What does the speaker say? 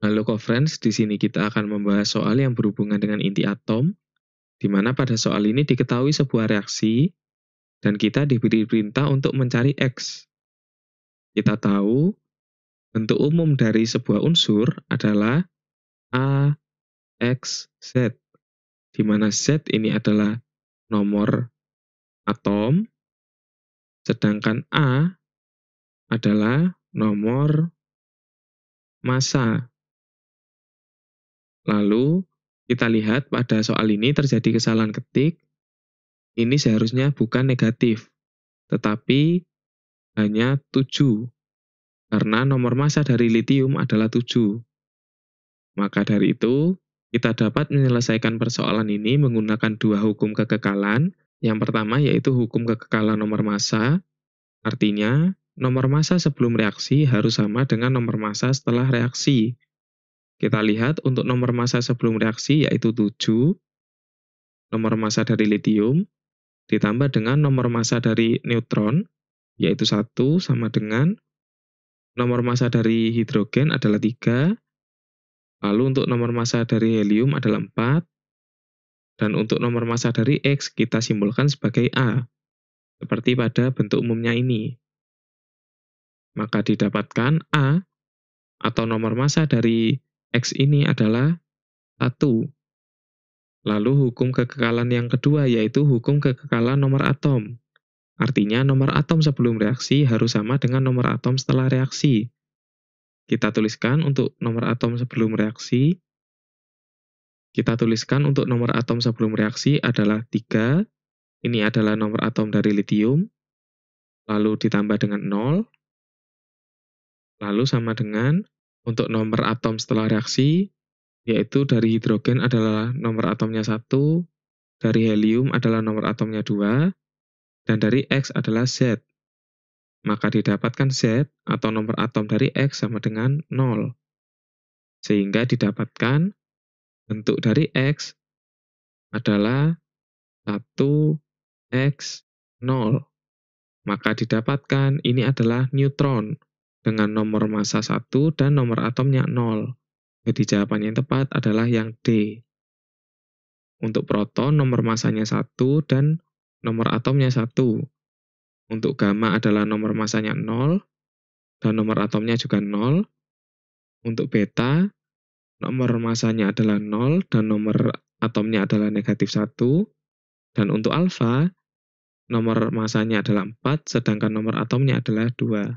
Halo co-friends, di sini kita akan membahas soal yang berhubungan dengan inti atom, di mana pada soal ini diketahui sebuah reaksi, dan kita diberi perintah untuk mencari X. Kita tahu, bentuk umum dari sebuah unsur adalah A, X, Z, di mana Z ini adalah nomor atom, sedangkan A adalah nomor massa Lalu kita lihat pada soal ini terjadi kesalahan ketik. Ini seharusnya bukan negatif, tetapi hanya 7. Karena nomor massa dari litium adalah 7. Maka dari itu, kita dapat menyelesaikan persoalan ini menggunakan dua hukum kekekalan. Yang pertama yaitu hukum kekekalan nomor massa. Artinya, nomor massa sebelum reaksi harus sama dengan nomor massa setelah reaksi. Kita lihat untuk nomor massa sebelum reaksi yaitu 7, nomor massa dari litium, ditambah dengan nomor massa dari neutron, yaitu 1 sama dengan nomor massa dari hidrogen adalah 3, lalu untuk nomor massa dari helium adalah 4, dan untuk nomor massa dari X kita simbolkan sebagai A, seperti pada bentuk umumnya ini. Maka didapatkan A atau nomor massa dari X ini adalah satu. Lalu hukum kekekalan yang kedua yaitu hukum kekekalan nomor atom. Artinya nomor atom sebelum reaksi harus sama dengan nomor atom setelah reaksi. Kita tuliskan untuk nomor atom sebelum reaksi. Kita tuliskan untuk nomor atom sebelum reaksi adalah 3. Ini adalah nomor atom dari litium. Lalu ditambah dengan 0. Lalu sama dengan untuk nomor atom setelah reaksi, yaitu dari hidrogen adalah nomor atomnya 1, dari helium adalah nomor atomnya 2, dan dari X adalah Z. Maka didapatkan Z atau nomor atom dari X sama dengan 0. Sehingga didapatkan bentuk dari X adalah 1X 0. Maka didapatkan ini adalah neutron dengan nomor massa 1 dan nomor atomnya 0. Jadi jawaban yang tepat adalah yang D. Untuk proton nomor massanya 1 dan nomor atomnya 1. Untuk gamma adalah nomor massanya 0 dan nomor atomnya juga 0. Untuk beta nomor massanya adalah 0 dan nomor atomnya adalah negatif 1. Dan untuk alfa nomor massanya adalah 4 sedangkan nomor atomnya adalah 2.